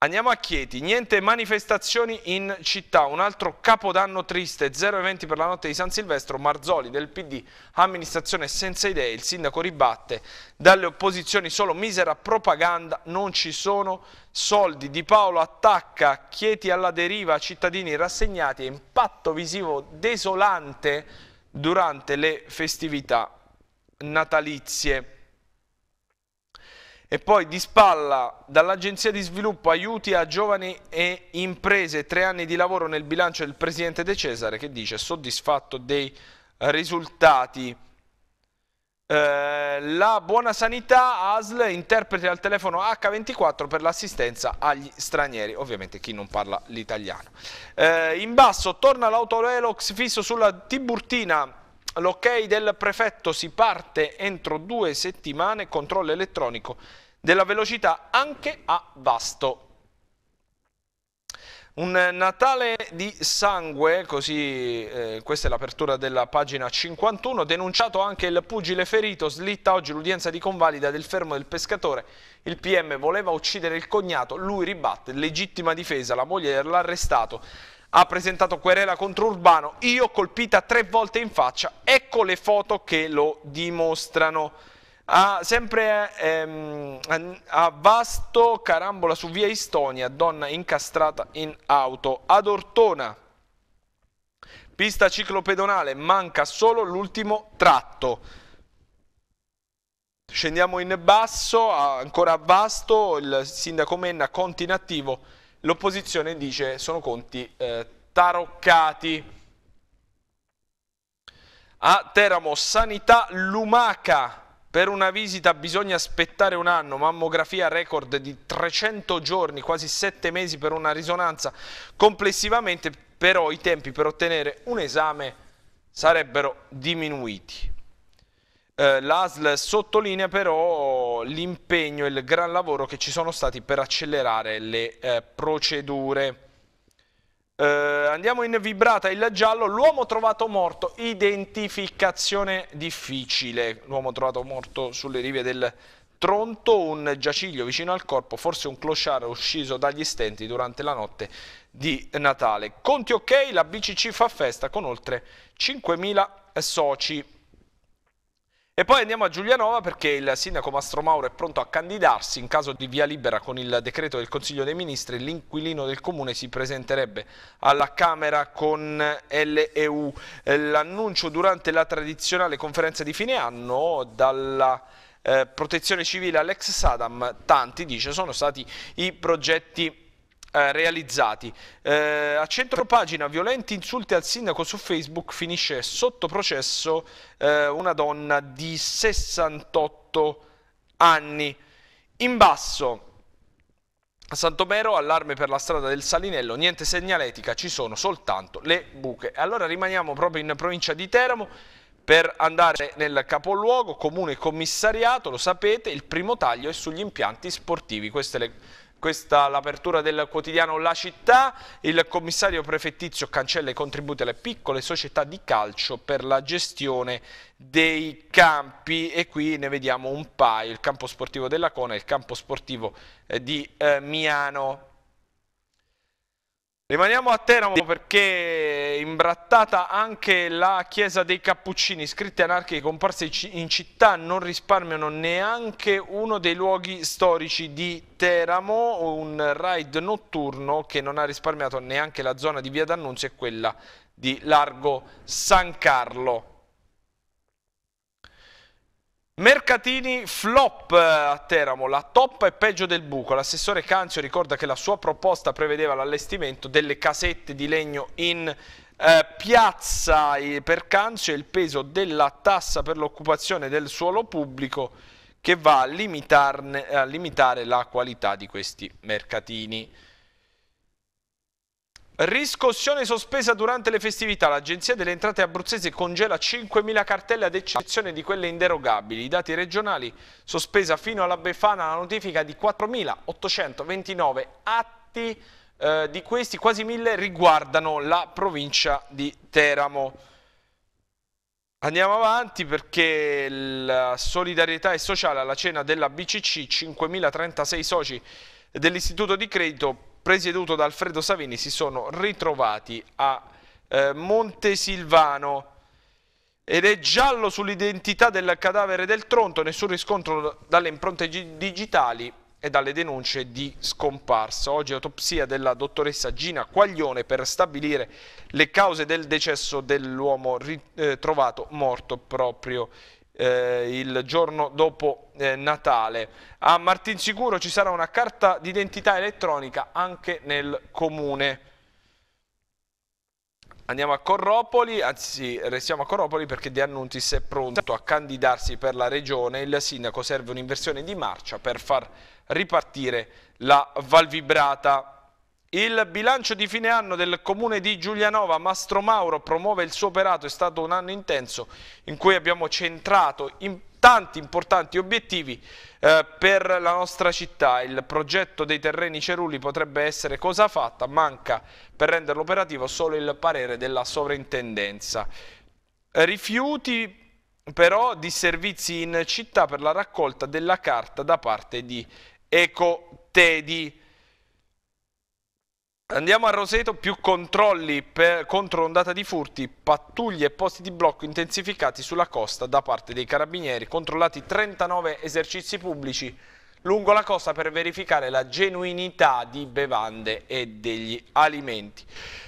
Andiamo a Chieti, niente manifestazioni in città, un altro capodanno triste, zero eventi per la notte di San Silvestro, Marzoli del PD, amministrazione senza idee, il sindaco ribatte, dalle opposizioni solo misera propaganda, non ci sono soldi, Di Paolo attacca, Chieti alla deriva, cittadini rassegnati e impatto visivo desolante durante le festività natalizie. E poi di spalla dall'Agenzia di Sviluppo Aiuti a Giovani e Imprese, tre anni di lavoro nel bilancio del Presidente De Cesare che dice soddisfatto dei risultati. Eh, la buona sanità ASL interprete al telefono H24 per l'assistenza agli stranieri, ovviamente chi non parla l'italiano. Eh, in basso torna l'autovelox fisso sulla Tiburtina l'ok del prefetto si parte entro due settimane, controllo elettronico della velocità anche a Vasto. Un Natale di sangue, così eh, questa è l'apertura della pagina 51, denunciato anche il pugile ferito, slitta oggi l'udienza di convalida del fermo del pescatore, il PM voleva uccidere il cognato, lui ribatte, legittima difesa, la moglie dell'arrestato ha presentato querela contro Urbano, io colpita tre volte in faccia, ecco le foto che lo dimostrano. Ha sempre ehm, a Vasto, carambola su via Istonia, donna incastrata in auto. Ad Ortona, pista ciclopedonale, manca solo l'ultimo tratto. Scendiamo in basso, ancora a Vasto, il sindaco Menna, conti in attivo l'opposizione dice sono conti eh, taroccati. A Teramo, Sanità Lumaca, per una visita bisogna aspettare un anno, mammografia record di 300 giorni, quasi 7 mesi per una risonanza. Complessivamente però i tempi per ottenere un esame sarebbero diminuiti. Eh, L'ASL sottolinea però l'impegno e il gran lavoro che ci sono stati per accelerare le eh, procedure. Eh, andiamo in vibrata, il giallo, l'uomo trovato morto, identificazione difficile. L'uomo trovato morto sulle rive del Tronto, un giaciglio vicino al corpo, forse un clochard ucciso dagli stenti durante la notte di Natale. Conti ok, la BCC fa festa con oltre 5.000 soci. E poi andiamo a Giulianova perché il sindaco Mastro Mauro è pronto a candidarsi in caso di via libera con il decreto del Consiglio dei Ministri. L'inquilino del comune si presenterebbe alla Camera con LEU. Eh, l'annuncio durante la tradizionale conferenza di fine anno dalla eh, protezione civile all'ex Sadam, tanti dice, sono stati i progetti eh, realizzati. Eh, a centro pagina violenti insulti al sindaco su Facebook finisce sotto processo eh, una donna di 68 anni. In basso a Santomero allarme per la strada del Salinello, niente segnaletica, ci sono soltanto le buche. Allora rimaniamo proprio in provincia di Teramo per andare nel capoluogo, comune commissariato, lo sapete, il primo taglio è sugli impianti sportivi. Queste le questa è l'apertura del quotidiano La Città, il commissario prefettizio cancella i contributi alle piccole società di calcio per la gestione dei campi e qui ne vediamo un paio, il campo sportivo della Cona e il campo sportivo eh, di eh, Miano. Rimaniamo a Teramo perché imbrattata anche la chiesa dei Cappuccini, scritte anarchiche comparse in città non risparmiano neanche uno dei luoghi storici di Teramo, un raid notturno che non ha risparmiato neanche la zona di Via D'Annunzio e quella di Largo San Carlo. Mercatini flop eh, a Teramo, la toppa è peggio del buco. L'assessore Canzio ricorda che la sua proposta prevedeva l'allestimento delle casette di legno in eh, piazza per Canzio e il peso della tassa per l'occupazione del suolo pubblico che va a, a limitare la qualità di questi mercatini. Riscossione sospesa durante le festività. L'Agenzia delle Entrate abruzzese congela 5.000 cartelle ad eccezione di quelle inderogabili. I dati regionali sospesa fino alla Befana la notifica di 4.829 atti. Eh, di questi quasi 1.000 riguardano la provincia di Teramo. Andiamo avanti perché la solidarietà è sociale alla cena della BCC, 5.036 soci dell'istituto di credito presieduto da Alfredo Savini, si sono ritrovati a eh, Montesilvano ed è giallo sull'identità del cadavere del Tronto, nessun riscontro dalle impronte digitali e dalle denunce di scomparsa. Oggi autopsia della dottoressa Gina Quaglione per stabilire le cause del decesso dell'uomo ritrovato eh, morto proprio in eh, il giorno dopo eh, Natale. A Martinsicuro ci sarà una carta d'identità elettronica anche nel comune. Andiamo a Corropoli, anzi restiamo a Corropoli perché De Annuntis è pronto a candidarsi per la regione. Il sindaco serve un'inversione di marcia per far ripartire la Valvibrata. Il bilancio di fine anno del comune di Giulianova, Mastro Mauro, promuove il suo operato. È stato un anno intenso in cui abbiamo centrato in tanti importanti obiettivi eh, per la nostra città. Il progetto dei terreni ceruli potrebbe essere cosa fatta, manca per renderlo operativo solo il parere della sovrintendenza. Rifiuti però di servizi in città per la raccolta della carta da parte di Ecotedi. Andiamo a Roseto, più controlli per, contro ondata di furti, pattuglie e posti di blocco intensificati sulla costa da parte dei carabinieri, controllati 39 esercizi pubblici lungo la costa per verificare la genuinità di bevande e degli alimenti.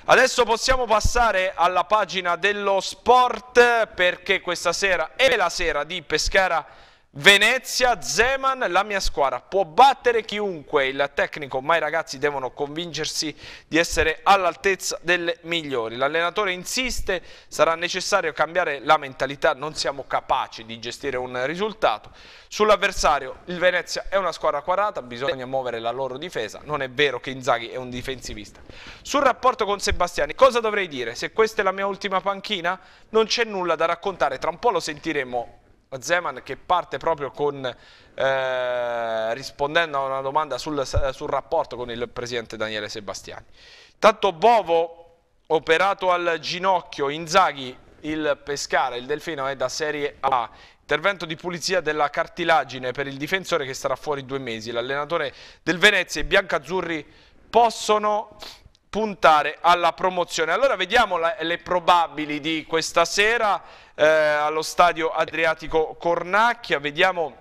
Adesso possiamo passare alla pagina dello sport perché questa sera è la sera di Pescara Venezia, Zeman, la mia squadra può battere chiunque il tecnico, ma i ragazzi devono convincersi di essere all'altezza delle migliori. L'allenatore insiste, sarà necessario cambiare la mentalità, non siamo capaci di gestire un risultato. Sull'avversario, il Venezia è una squadra quadrata, bisogna muovere la loro difesa, non è vero che Inzaghi è un difensivista. Sul rapporto con Sebastiani, cosa dovrei dire? Se questa è la mia ultima panchina, non c'è nulla da raccontare, tra un po' lo sentiremo Zeman che parte proprio con, eh, rispondendo a una domanda sul, eh, sul rapporto con il presidente Daniele Sebastiani. Tanto Bovo operato al ginocchio, Inzaghi il Pescara, il Delfino è da Serie A. Intervento di pulizia della cartilagine per il difensore che starà fuori due mesi. L'allenatore del Venezia e i Biancazzurri possono puntare alla promozione. Allora vediamo la, le probabili di questa sera eh, allo stadio Adriatico Cornacchia, vediamo...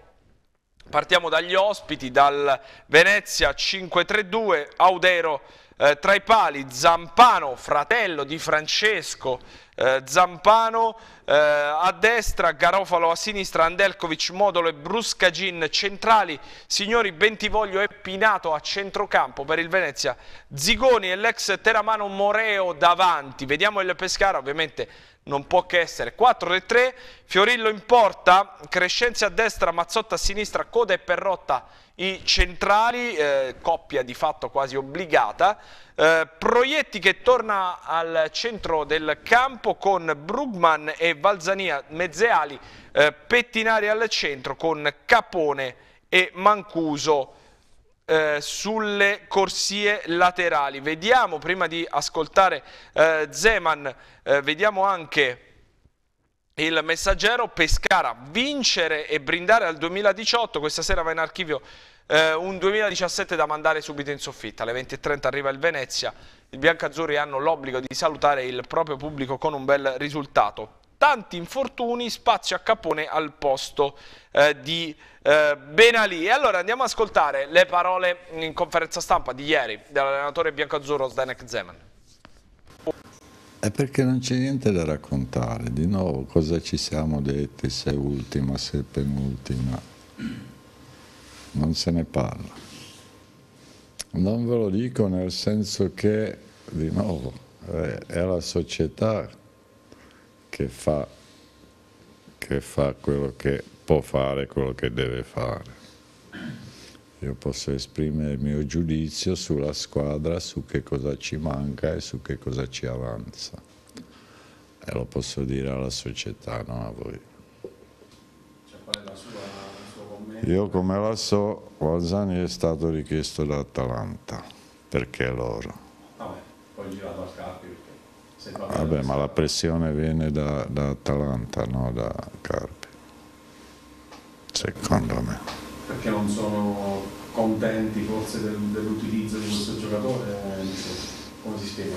Partiamo dagli ospiti, dal Venezia 5-3-2, Audero eh, tra i pali, Zampano, fratello di Francesco, eh, Zampano eh, a destra, Garofalo a sinistra, Andelkovic, Modolo e Bruscagin centrali, Signori Bentivoglio e Pinato a centrocampo per il Venezia, Zigoni e l'ex Teramano Moreo davanti, vediamo il Pescara ovviamente non può che essere 4 3, Fiorillo in porta, Crescenzi a destra, Mazzotta a sinistra, Coda e Perrotta i centrali, eh, coppia di fatto quasi obbligata, eh, Proietti che torna al centro del campo con Brugman e Valzania, Mezzeali, eh, Pettinari al centro con Capone e Mancuso eh, sulle corsie laterali. Vediamo, prima di ascoltare eh, Zeman, eh, vediamo anche il messaggero Pescara, vincere e brindare al 2018, questa sera va in archivio eh, un 2017 da mandare subito in soffitta, alle 20.30 arriva il Venezia, i biancazzurri hanno l'obbligo di salutare il proprio pubblico con un bel risultato tanti infortuni, spazio a Capone al posto eh, di eh, Benalì. E allora andiamo ad ascoltare le parole in conferenza stampa di ieri dell'allenatore biancoazzurro Zdenek Zeman. È perché non c'è niente da raccontare, di nuovo cosa ci siamo detti, se ultima, se penultima, non se ne parla. Non ve lo dico nel senso che, di nuovo, eh, è la società che fa, che fa quello che può fare, quello che deve fare. Io posso esprimere il mio giudizio sulla squadra, su che cosa ci manca e su che cosa ci avanza. E lo posso dire alla società, non a voi. Io come la so, Valzani è stato richiesto da Atalanta, perché loro. Vabbè, poi girato a Capri. Vabbè, ma la pressione viene da, da Atalanta, non da Carpi, secondo me. Perché non sono contenti forse del, dell'utilizzo di questo giocatore? Eh, come si spiega?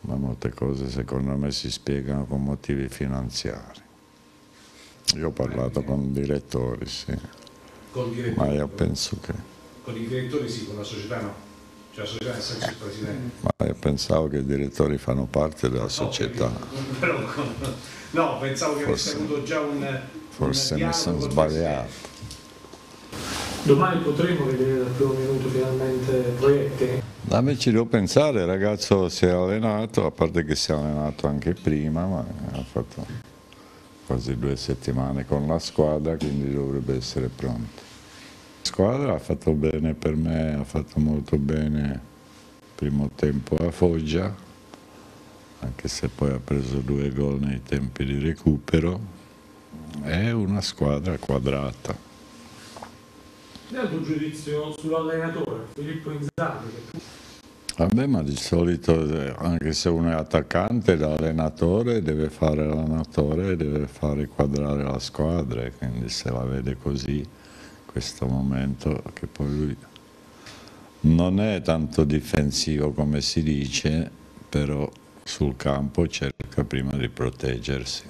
Ma molte cose secondo me si spiegano con motivi finanziari. Io ho parlato con direttori, sì. Con direttori? Ma io penso che... Con i direttori sì, con la società no. Cioè Soggiorno è sempre il presidente. Ma pensavo che i direttori fanno parte della società. No, no pensavo che forse, avesse avuto già un... Forse un mi sono sbagliato. Domani potremo vedere dal primo minuto finalmente proietti? A me ci devo pensare, il ragazzo si è allenato, a parte che si è allenato anche prima, ma ha fatto quasi due settimane con la squadra, quindi dovrebbe essere pronto squadra ha fatto bene per me, ha fatto molto bene il primo tempo a Foggia, anche se poi ha preso due gol nei tempi di recupero. È una squadra quadrata. Qual è il tuo giudizio sull'allenatore Filippo Inzaghi? Vabbè, ma di solito eh, anche se uno è attaccante da allenatore deve fare l'allenatore, deve fare quadrare la squadra, quindi se la vede così questo momento che poi lui non è tanto difensivo come si dice, però sul campo cerca prima di proteggersi.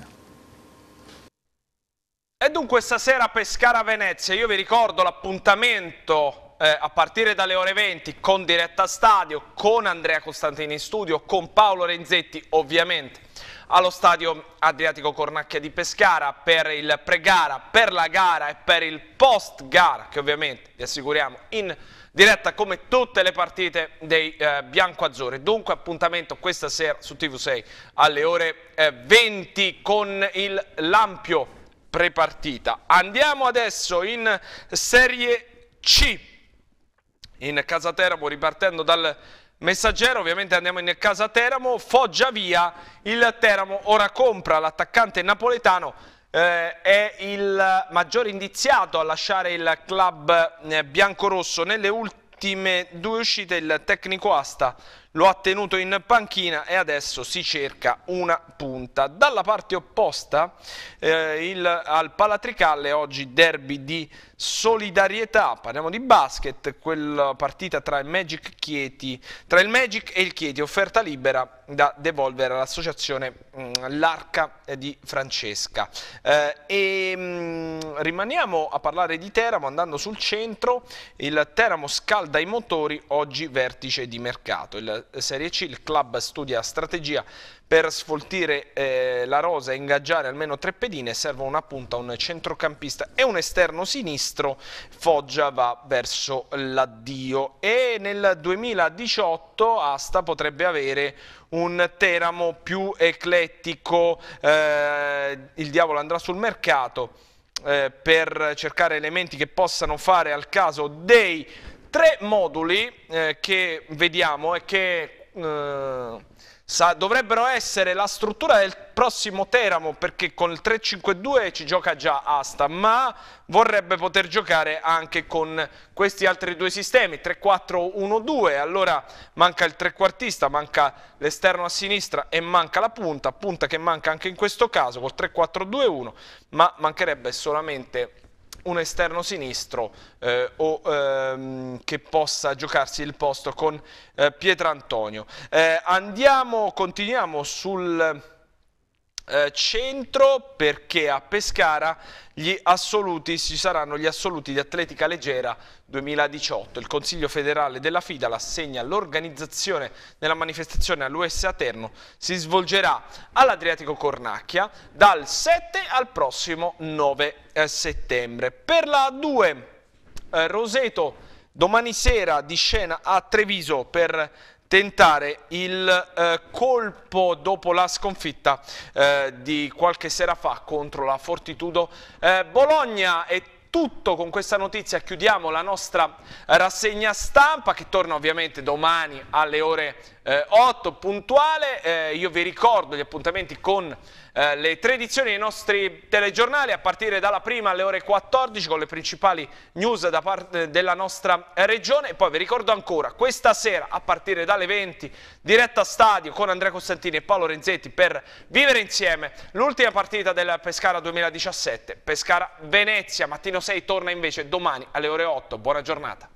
E dunque stasera Pescara-Venezia, io vi ricordo l'appuntamento eh, a partire dalle ore 20 con Diretta Stadio, con Andrea Costantini in studio, con Paolo Renzetti ovviamente allo stadio Adriatico Cornacchia di Pescara per il pre-gara, per la gara e per il post-gara che ovviamente vi assicuriamo in diretta come tutte le partite dei eh, biancoazzurri. Dunque appuntamento questa sera su TV6 alle ore eh, 20 con il Lampio pre-partita. Andiamo adesso in Serie C in casa Casateramo ripartendo dal Messaggero, ovviamente andiamo in casa Teramo, Foggia via, il Teramo ora compra l'attaccante napoletano, eh, è il maggiore indiziato a lasciare il club eh, biancorosso. Nelle ultime due uscite il tecnico Asta lo ha tenuto in panchina e adesso si cerca una punta. Dalla parte opposta eh, il, al Palatricalle oggi derby di solidarietà, parliamo di basket, quella partita tra il Magic, Chieti, tra il Magic e il Chieti, offerta libera da devolvere all'associazione mm, L'Arca di Francesca. Eh, e, mh, mm, rimaniamo a parlare di Teramo andando sul centro, il Teramo scalda i motori, oggi vertice di mercato. Il Serie C, il club studia strategia per sfoltire eh, la rosa e ingaggiare almeno tre pedine servono una punta, un centrocampista e un esterno sinistro. Foggia va verso l'addio e nel 2018 Asta potrebbe avere un Teramo più eclettico. Eh, il diavolo andrà sul mercato eh, per cercare elementi che possano fare al caso dei Tre moduli eh, che vediamo e che eh, sa, dovrebbero essere la struttura del prossimo Teramo perché con il 3-5-2 ci gioca già Asta, ma vorrebbe poter giocare anche con questi altri due sistemi, 3-4-1-2, allora manca il trequartista, manca l'esterno a sinistra e manca la punta, punta che manca anche in questo caso col 3-4-2-1, ma mancherebbe solamente un esterno sinistro eh, o ehm, che possa giocarsi il posto con eh, Pietrantonio. Eh, andiamo, continuiamo sul eh, centro perché a Pescara gli assoluti, ci saranno gli assoluti di atletica leggera 2018. Il Consiglio federale della FIDA l'assegna all'organizzazione della manifestazione all'US Aterno. Si svolgerà all'Adriatico Cornacchia dal 7 al prossimo 9 eh, settembre. Per la 2 eh, Roseto domani sera di scena a Treviso per tentare il eh, colpo dopo la sconfitta eh, di qualche sera fa contro la Fortitudo eh, Bologna e tutto con questa notizia chiudiamo la nostra eh, rassegna stampa che torna ovviamente domani alle ore eh, 8 puntuale. Eh, io vi ricordo gli appuntamenti con eh, le tre edizioni dei nostri telegiornali a partire dalla prima alle ore 14 con le principali news da parte della nostra regione. E poi vi ricordo ancora questa sera a partire dalle 20 diretta a stadio con Andrea Costantini e Paolo Renzetti per vivere insieme l'ultima partita del Pescara 2017. Pescara-Venezia, mattino 6 torna invece domani alle ore 8. Buona giornata.